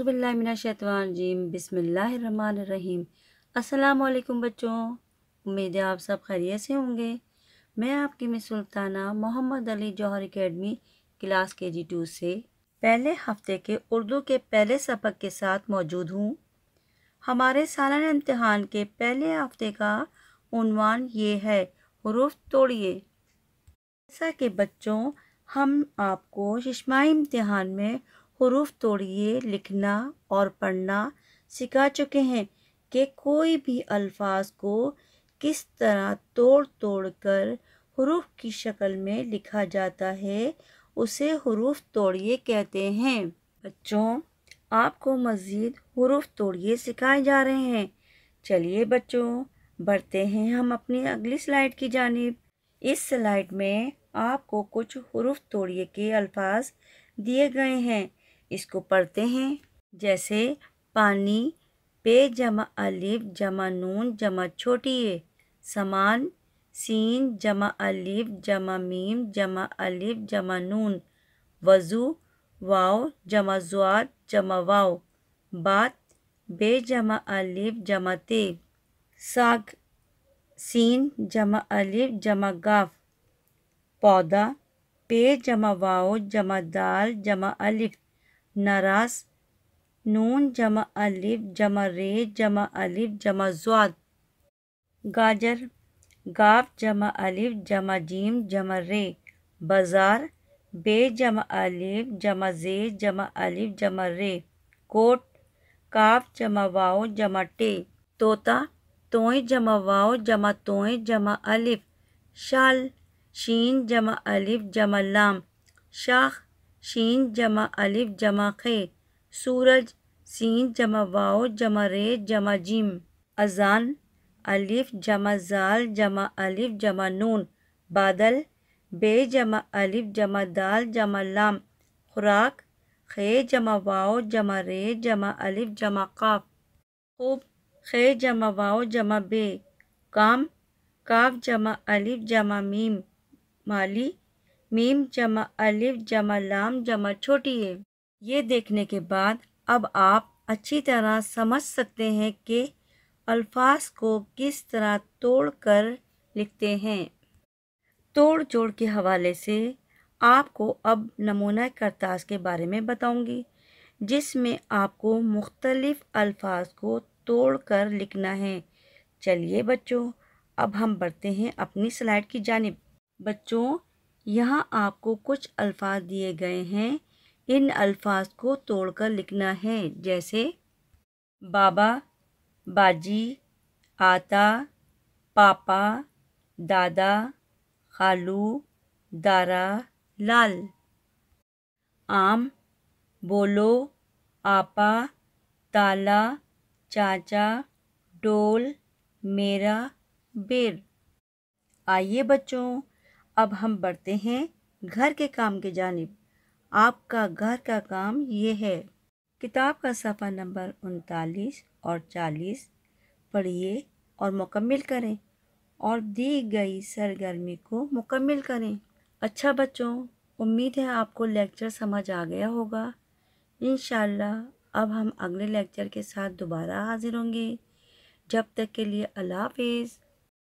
اعوذ باللہ من الشیطان الرجیم بسم اللہ الرحمن الرحیم السلام علیکم بچوں ہے آپ سب خیریت سے ہوں گے میں آپ کی مس سلطانہ محمد علی جوہر اکیڈمی کلاس کے جی ٹو سے پہلے ہفتے کے اردو کے پہلے سبق کے ساتھ موجود ہوں ہمارے سالانہ امتحان کے پہلے ہفتے کا عنوان یہ ہے حروف توڑیے جیسا کہ بچوں ہم آپ کو ششمائی امتحان میں حروف توڑیے لکھنا اور پڑھنا سکھا چکے ہیں کہ کوئی بھی الفاظ کو کس طرح توڑ توڑ کر حروف کی شکل میں لکھا جاتا ہے اسے حروف توڑیے کہتے ہیں بچوں آپ کو مزید حروف توڑیے سکھائے جا رہے ہیں چلیے بچوں بڑھتے ہیں ہم اپنی اگلی سلائڈ کی جانب اس سلائڈ میں آپ کو کچھ حروف توڑیے کے الفاظ دیے گئے ہیں اس کو پڑھتے ہیں جیسے پانی پے جمع الف جمع نون جمع چھوٹی اے سامان سین جمع الف جمع میم جمع الف جمع نون وضو واؤ جمع زواد جمع واؤ بات بے جمع الف جمع تے ساگ سین جمع الف جمع گاف پودا پے جمع واؤ جمع دال جمع الف نراز نون جمع الف جمع رے جمع الف جمع زواد گاجر گاف جمع الف جمع جیم جمع رے بزار بے جمع الف جمع زے جمع جمع رے کوٹ کاف جمع واؤ جمع ٹے طوطا توئیں جمع واؤ جمع توئیں جمع الف شال شین جمع الف جمع لام شاخ شین جمع الف جمع خے سورج سین جمع واؤ جمع رے جمع جیم اذان الف جمع زال جمع الف نون بادل بے جمع الف جمع دال جمع لام خوراک خے جمع واؤ جمع رے جمع الف جمع قاف خوب خے جمع واؤ جمع بے کام کاف جمع الف جمع میم مالی میم جمع الف جمع لام جمع چھوٹی ہے یہ دیکھنے کے بعد اب آپ اچھی طرح سمجھ سکتے ہیں کہ الفاظ کو کس طرح توڑ کر لکھتے ہیں توڑ جوڑ کے حوالے سے آپ کو اب نمونہ کرتاز کے بارے میں بتاؤں گی جس میں آپ کو مختلف الفاظ کو توڑ کر لکھنا ہے چلیے بچوں اب ہم بڑھتے ہیں اپنی سلائٹ کی جانب بچوں یہاں آپ کو کچھ الفاظ دیے گئے ہیں ان الفاظ کو توڑ کر لکھنا ہے جیسے بابا باجی آتا پاپا دادا خالو دارا لال آم بولو آپا تالا چاچا ڈول میرا بیر آئیے بچوں اب ہم بڑھتے ہیں گھر کے کام کی جانب آپ کا گھر کا کام یہ ہے کتاب کا صفحہ نمبر انتالیس اور چالیس پڑھیے اور مکمل کریں اور دی گئی سرگرمی کو مکمل کریں اچھا بچوں امید ہے آپ کو لیکچر سمجھ آ گیا ہوگا انشاءاللہ اب ہم اگلے لیکچر کے ساتھ دوبارہ حاضر ہوں گے جب تک کے لیے اللہ حافظ